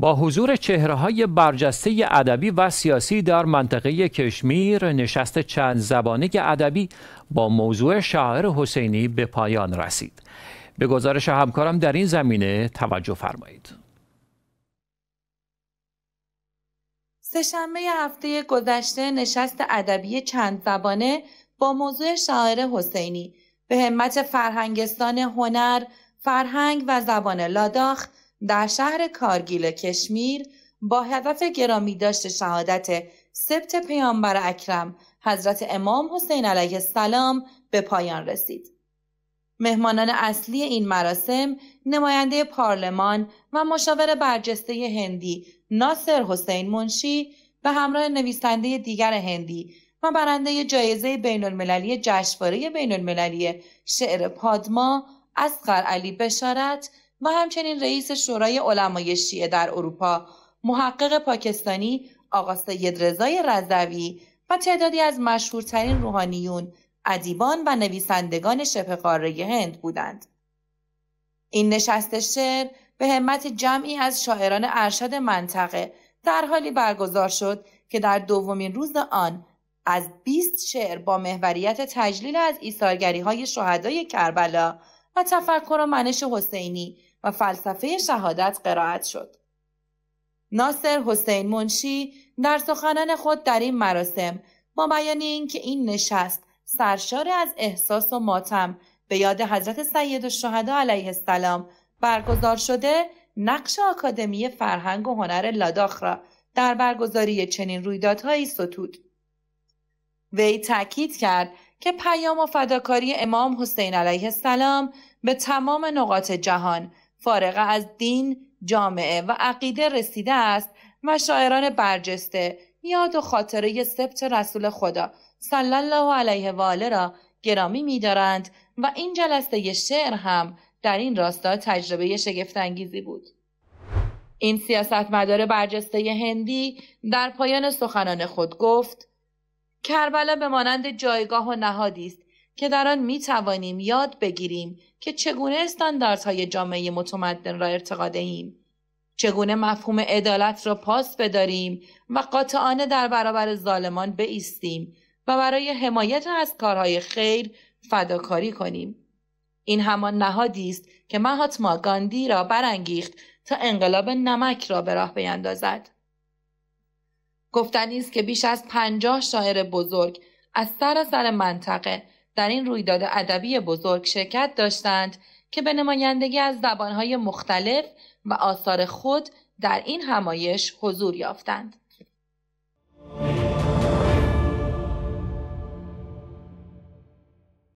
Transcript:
با حضور چهره های برجسته ادبی و سیاسی در منطقه کشمیر نشست چند زبانه ادبی با موضوع شاعر حسینی به پایان رسید به گزارش همکارم در این زمینه توجه فرمایید سهشنبه هفته گذشته نشست ادبی چند زبانه با موضوع شاعر حسینی به همت فرهنگستان هنر، فرهنگ و زبان لاداخ در شهر کارگیل کشمیر با هدف گرامی داشت شهادت سبت پیامبر اکرم حضرت امام حسین علیه السلام به پایان رسید. مهمانان اصلی این مراسم نماینده پارلمان و مشاور برجسته هندی ناصر حسین منشی به همراه نویسنده دیگر هندی و برنده جایزه بین المللی جشنواره بین المللی شعر پادما اصغر علی بشارت و همچنین رئیس شورای علمای شیعه در اروپا محقق پاکستانی آقا سید رضای رضوی و تعدادی از مشهورترین روحانیون ادیبان و نویسندگان شبه قاره هند بودند این نشست شعر به همت جمعی از شاعران ارشد منطقه در حالی برگزار شد که در دومین روز آن از 20 شعر با محوریت تجلیل از ایثارگری‌های های شهدای کربلا و تفکر و منش حسینی و فلسفه شهادت قرائت شد. ناصر حسین منشی در سخنان خود در این مراسم با بیان اینکه این نشست سرشار از احساس و ماتم به یاد حضرت سید الشهدا علیه السلام برگزار شده نقش آکادمی فرهنگ و هنر لاداخ را در برگزاری چنین رویدادهایی ستود وی تاکید کرد که پیام و فداکاری امام حسین علیه السلام به تمام نقاط جهان فارغه از دین، جامعه و عقیده رسیده است و شاعران برجسته یاد و خاطره سبت رسول خدا صلی الله علیه و آله را گرامی می‌دارند و این جلسه شعر هم در این راستا تجربه شگفتانگیزی بود. این سیاستمدار برجسته هندی در پایان سخنان خود گفت کربلا به مانند جایگاه و نهادی است که در آن می توانیم یاد بگیریم که چگونه استانداردهای جامعه متمدن را ارتقا دهیم چگونه مفهوم عدالت را پاس بداریم و قاطعانه در برابر ظالمان بایستیم و برای حمایت از کارهای خیر فداکاری کنیم این همان نهادی است که مهاتما گاندی را برانگیخت تا انقلاب نمک را به راه بیندازد گفتنی است که بیش از پنجاه شاعر بزرگ از سراسر سر منطقه در این رویداد ادبی بزرگ شرکت داشتند که به نمایندگی از زبانهای مختلف و آثار خود در این همایش حضور یافتند.